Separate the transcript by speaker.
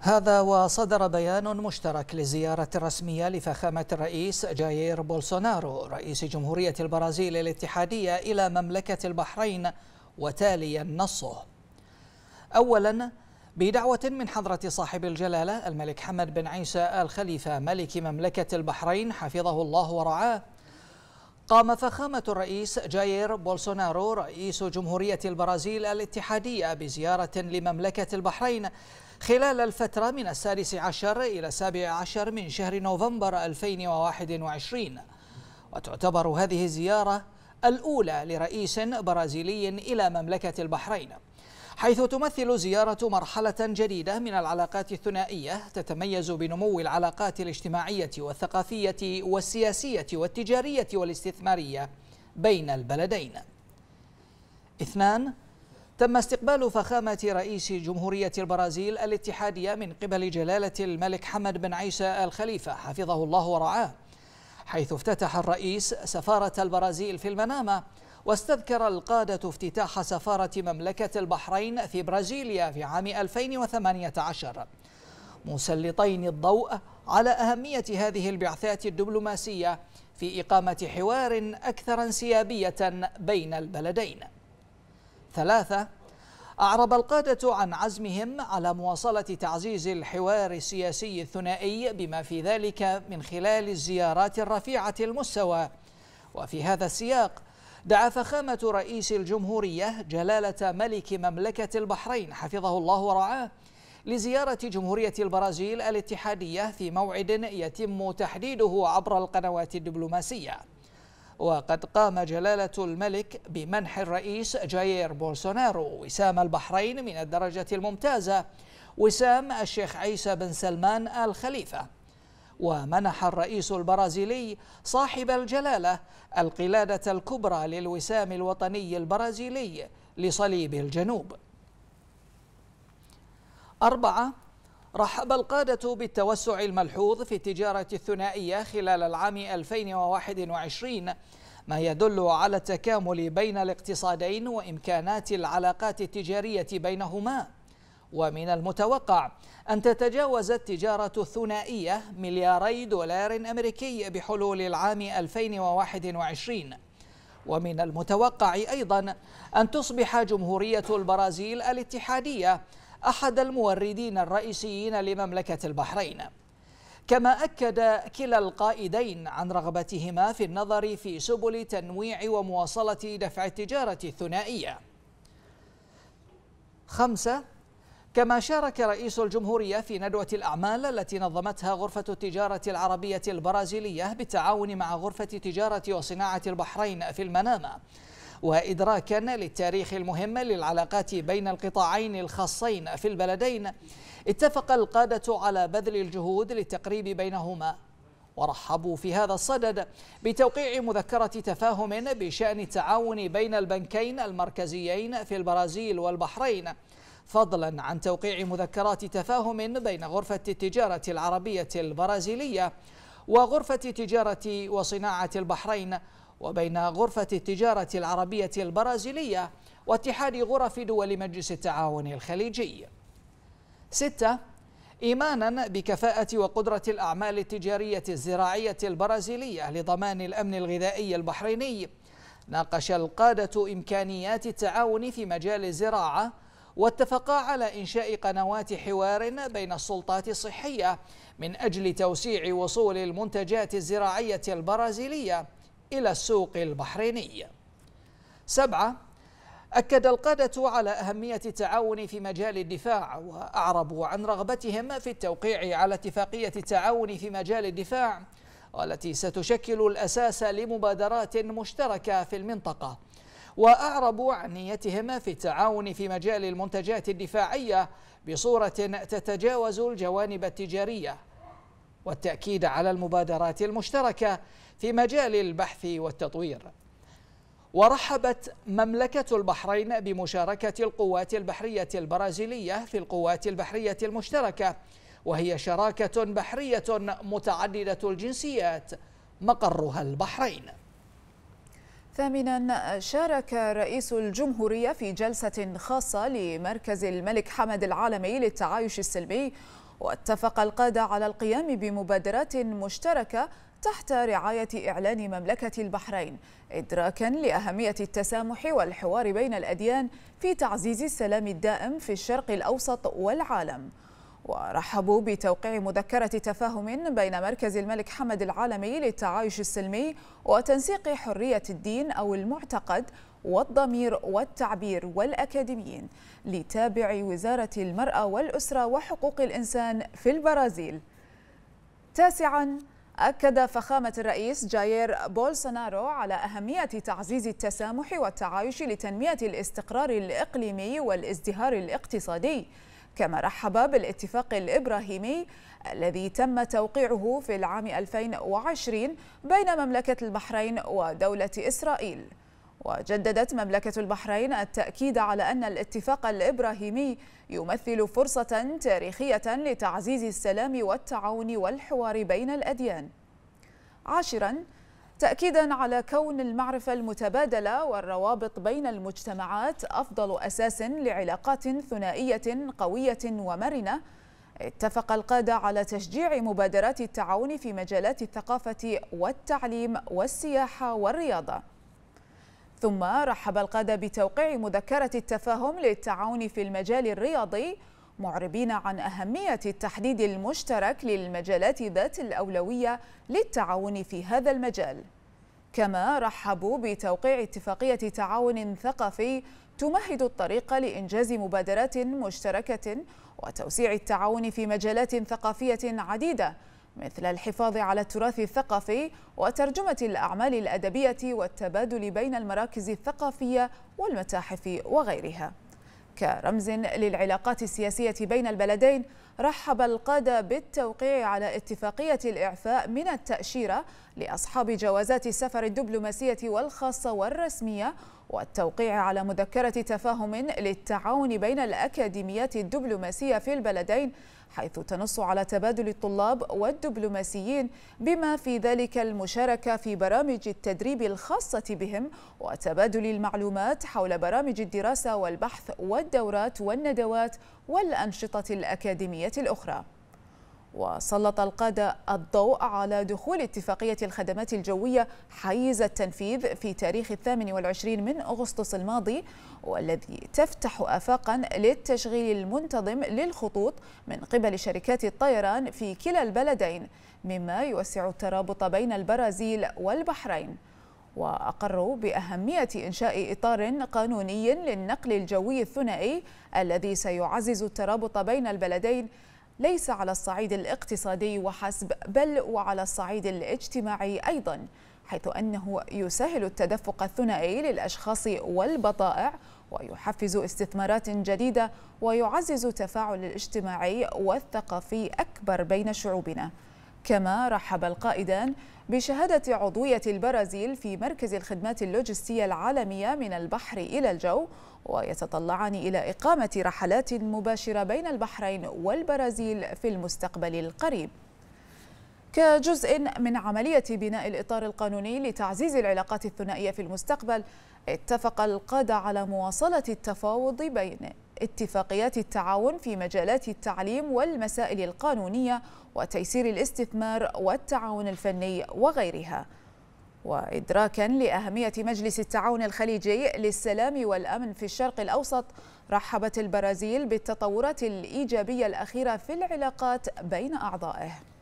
Speaker 1: هذا وصدر بيان مشترك للزيارة الرسمية لفخامة الرئيس جاير بولسونارو رئيس جمهورية البرازيل الاتحادية إلى مملكة البحرين وتاليا نصه أولا بدعوة من حضرة صاحب الجلالة الملك حمد بن عيسى آل خليفة ملك مملكة البحرين حفظه الله ورعاه قام فخامة الرئيس جاير بولسونارو رئيس جمهورية البرازيل الاتحادية بزيارة لمملكة البحرين خلال الفترة من السادس عشر إلى السابع عشر من شهر نوفمبر 2021 وتعتبر هذه الزيارة الأولى لرئيس برازيلي إلى مملكة البحرين حيث تمثل زيارة مرحلة جديدة من العلاقات الثنائية تتميز بنمو العلاقات الاجتماعية والثقافية والسياسية والتجارية والاستثمارية بين البلدين اثنان تم استقبال فخامة رئيس جمهورية البرازيل الاتحادية من قبل جلالة الملك حمد بن عيسى الخليفة حفظه الله ورعاه حيث افتتح الرئيس سفارة البرازيل في المنامة واستذكر القادة افتتاح سفارة مملكة البحرين في برازيليا في عام 2018 مسلطين الضوء على أهمية هذه البعثات الدبلوماسية في إقامة حوار أكثر انسيابية بين البلدين ثلاثة أعرب القادة عن عزمهم على مواصلة تعزيز الحوار السياسي الثنائي بما في ذلك من خلال الزيارات الرفيعة المستوى وفي هذا السياق دعا فخامة رئيس الجمهورية جلالة ملك مملكة البحرين حفظه الله ورعاه لزيارة جمهورية البرازيل الاتحادية في موعد يتم تحديده عبر القنوات الدبلوماسية وقد قام جلالة الملك بمنح الرئيس جاير بولسونارو وسام البحرين من الدرجة الممتازة وسام الشيخ عيسى بن سلمان آل خليفة ومنح الرئيس البرازيلي صاحب الجلالة القلادة الكبرى للوسام الوطني البرازيلي لصليب الجنوب أربعة رحب القادة بالتوسع الملحوظ في التجارة الثنائية خلال العام 2021 ما يدل على التكامل بين الاقتصادين وإمكانات العلاقات التجارية بينهما ومن المتوقع أن تتجاوز التجارة الثنائية ملياري دولار أمريكي بحلول العام 2021 ومن المتوقع أيضا أن تصبح جمهورية البرازيل الاتحادية أحد الموردين الرئيسيين لمملكة البحرين كما أكد كلا القائدين عن رغبتهما في النظر في سبل تنويع ومواصلة دفع التجارة الثنائية خمسة كما شارك رئيس الجمهورية في ندوة الأعمال التي نظمتها غرفة التجارة العربية البرازيلية بالتعاون مع غرفة تجارة وصناعة البحرين في المنامة وإدراكا للتاريخ المهم للعلاقات بين القطاعين الخاصين في البلدين اتفق القادة على بذل الجهود للتقريب بينهما ورحبوا في هذا الصدد بتوقيع مذكرة تفاهم بشأن التعاون بين البنكين المركزيين في البرازيل والبحرين فضلا عن توقيع مذكرات تفاهم بين غرفة التجارة العربية البرازيلية وغرفة تجارة وصناعة البحرين وبين غرفة التجارة العربية البرازيلية واتحاد غرف دول مجلس التعاون الخليجي ستة إيمانا بكفاءة وقدرة الأعمال التجارية الزراعية البرازيلية لضمان الأمن الغذائي البحريني ناقش القادة إمكانيات التعاون في مجال الزراعة واتفقا على إنشاء قنوات حوار بين السلطات الصحية من أجل توسيع وصول المنتجات الزراعية البرازيلية إلى السوق البحرينية سبعة أكد القادة على أهمية التعاون في مجال الدفاع وأعربوا عن رغبتهم في التوقيع على اتفاقية التعاون في مجال الدفاع والتي ستشكل الأساس لمبادرات مشتركة في المنطقة وأعربوا عن نيتهم في التعاون في مجال المنتجات الدفاعية بصورة تتجاوز الجوانب التجارية والتأكيد على المبادرات المشتركة في مجال البحث والتطوير ورحبت مملكة البحرين بمشاركة القوات البحرية البرازيلية في القوات البحرية المشتركة وهي شراكة بحرية متعددة الجنسيات مقرها البحرين
Speaker 2: ثامنا شارك رئيس الجمهورية في جلسة خاصة لمركز الملك حمد العالمي للتعايش السلمي واتفق القادة على القيام بمبادرات مشتركة تحت رعاية إعلان مملكة البحرين إدراكا لأهمية التسامح والحوار بين الأديان في تعزيز السلام الدائم في الشرق الأوسط والعالم ورحبوا بتوقيع مذكرة تفاهم بين مركز الملك حمد العالمي للتعايش السلمي وتنسيق حرية الدين أو المعتقد والضمير والتعبير والأكاديميين لتابع وزارة المرأة والأسرة وحقوق الإنسان في البرازيل تاسعاً أكد فخامة الرئيس جاير بولسونارو على أهمية تعزيز التسامح والتعايش لتنمية الاستقرار الإقليمي والازدهار الاقتصادي كما رحب بالاتفاق الإبراهيمي الذي تم توقيعه في العام 2020 بين مملكة البحرين ودولة إسرائيل وجددت مملكة البحرين التأكيد على أن الاتفاق الإبراهيمي يمثل فرصة تاريخية لتعزيز السلام والتعاون والحوار بين الأديان عاشراً تأكيدا على كون المعرفة المتبادلة والروابط بين المجتمعات أفضل أساس لعلاقات ثنائية قوية ومرنة اتفق القادة على تشجيع مبادرات التعاون في مجالات الثقافة والتعليم والسياحة والرياضة ثم رحب القادة بتوقيع مذكرة التفاهم للتعاون في المجال الرياضي معربين عن أهمية التحديد المشترك للمجالات ذات الأولوية للتعاون في هذا المجال كما رحبوا بتوقيع اتفاقية تعاون ثقافي تمهد الطريق لإنجاز مبادرات مشتركة وتوسيع التعاون في مجالات ثقافية عديدة مثل الحفاظ على التراث الثقافي وترجمة الأعمال الأدبية والتبادل بين المراكز الثقافية والمتاحف وغيرها كرمز للعلاقات السياسية بين البلدين رحب القادة بالتوقيع على اتفاقية الإعفاء من التأشيرة لأصحاب جوازات السفر الدبلوماسية والخاصة والرسمية والتوقيع على مذكرة تفاهم للتعاون بين الأكاديميات الدبلوماسية في البلدين حيث تنص على تبادل الطلاب والدبلوماسيين بما في ذلك المشاركة في برامج التدريب الخاصة بهم وتبادل المعلومات حول برامج الدراسة والبحث والدورات والندوات والأنشطة الأكاديمية الأخرى وسلط القادة الضوء على دخول اتفاقية الخدمات الجوية حيز التنفيذ في تاريخ 28 من أغسطس الماضي والذي تفتح آفاقا للتشغيل المنتظم للخطوط من قبل شركات الطيران في كلا البلدين مما يوسع الترابط بين البرازيل والبحرين وأقروا بأهمية إنشاء إطار قانوني للنقل الجوي الثنائي الذي سيعزز الترابط بين البلدين ليس على الصعيد الاقتصادي وحسب بل وعلى الصعيد الاجتماعي أيضا حيث أنه يسهل التدفق الثنائي للأشخاص والبضائع ويحفز استثمارات جديدة ويعزز تفاعل الاجتماعي والثقافي أكبر بين شعوبنا كما رحب القائدان بشهادة عضوية البرازيل في مركز الخدمات اللوجستية العالمية من البحر إلى الجو ويتطلعان إلى إقامة رحلات مباشرة بين البحرين والبرازيل في المستقبل القريب كجزء من عملية بناء الإطار القانوني لتعزيز العلاقات الثنائية في المستقبل اتفق القادة على مواصلة التفاوض بين اتفاقيات التعاون في مجالات التعليم والمسائل القانونية وتيسير الاستثمار والتعاون الفني وغيرها وإدراكا لأهمية مجلس التعاون الخليجي للسلام والأمن في الشرق الأوسط رحبت البرازيل بالتطورات الإيجابية الأخيرة في
Speaker 1: العلاقات بين أعضائه